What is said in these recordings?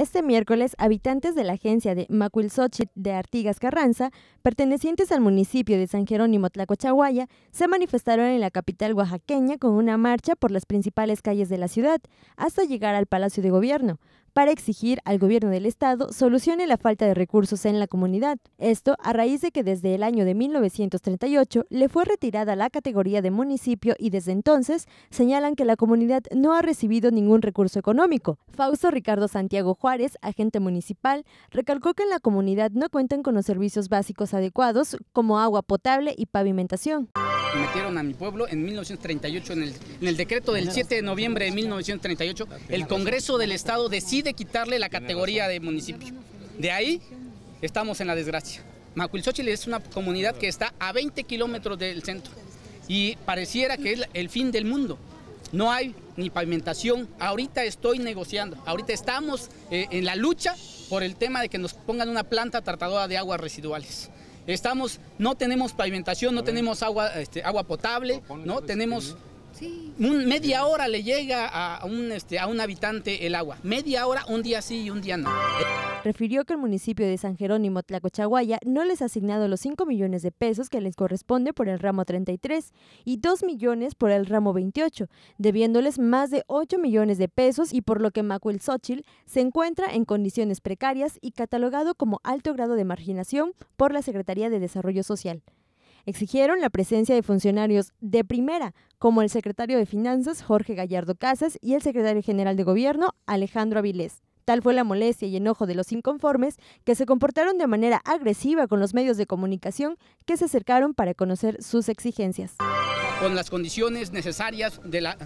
Este miércoles, habitantes de la agencia de Macuilsochit de Artigas Carranza, pertenecientes al municipio de San Jerónimo Tlacochahuaya, se manifestaron en la capital oaxaqueña con una marcha por las principales calles de la ciudad hasta llegar al Palacio de Gobierno, para exigir al gobierno del estado solucione la falta de recursos en la comunidad. Esto a raíz de que desde el año de 1938 le fue retirada la categoría de municipio y desde entonces señalan que la comunidad no ha recibido ningún recurso económico. Fausto Ricardo Santiago Juárez, agente municipal, recalcó que en la comunidad no cuentan con los servicios básicos adecuados como agua potable y pavimentación metieron a mi pueblo en 1938, en el, decreto del 7 de noviembre de 1938, el Congreso del Estado decide quitarle la categoría de municipio. De ahí estamos en la desgracia. Macuilxóchil es una comunidad que está a 20 kilómetros del centro y pareciera que es el fin del mundo. No hay ni pavimentación. Ahorita estoy negociando, ahorita estamos eh, en la lucha por el tema de que nos pongan una planta tratadora de aguas residuales. Estamos, no tenemos pavimentación, no tenemos agua, este, agua potable, no tenemos Un, media hora le llega a un, este, a un habitante el agua. Media hora, un día sí y un día no. Refirió que el municipio de San Jerónimo Tlacochaguaya no les ha asignado los 5 millones de pesos que les corresponde por el ramo 33 y 2 millones por el ramo 28, debiéndoles más de 8 millones de pesos y por lo que Macuel Xochil se encuentra en condiciones precarias y catalogado como alto grado de marginación por la Secretaría de Desarrollo Social. Exigieron la presencia de funcionarios de primera, como el secretario de Finanzas Jorge Gallardo Casas y el secretario general de Gobierno Alejandro Avilés. Tal fue la molestia y enojo de los inconformes que se comportaron de manera agresiva con los medios de comunicación que se acercaron para conocer sus exigencias. Con las condiciones necesarias de la,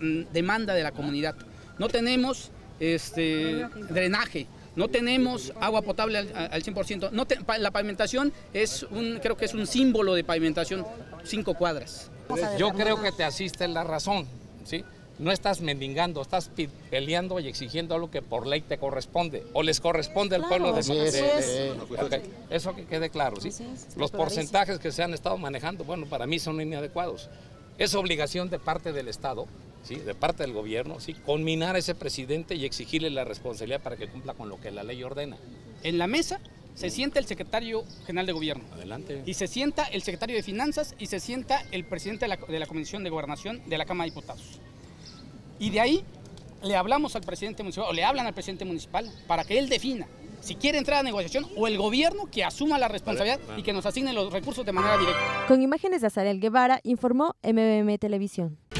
mm, demanda de la comunidad. No tenemos este, drenaje, no tenemos agua potable al, 100%. No la pavimentación es un, creo que es un símbolo de pavimentación, cinco cuadras. Yo creo que te asiste la razón, ¿sí? No estás mendigando, estás peleando y exigiendo algo que por ley te corresponde o les corresponde al pueblo de, su pues, Eso que quede claro, ¿sí? Los porcentajes que se han estado manejando, bueno, para mí son inadecuados. Es obligación de parte del Estado ¿Sí? de parte del gobierno, ¿sí? conminar a ese presidente y exigirle la responsabilidad para que cumpla con lo que la ley ordena. En la mesa se sienta el secretario general de gobierno. Adelante. Y se sienta el secretario de finanzas y se sienta el presidente de la Comisión de Gobernación de la Cámara de Diputados. Y de ahí le hablamos al presidente municipal, o le hablan al presidente municipal, para que él defina si quiere entrar a negociación o el gobierno que asuma la responsabilidad y que nos asigne los recursos de manera directa. Con imágenes de Azarel Guevara, informó MBM Televisión.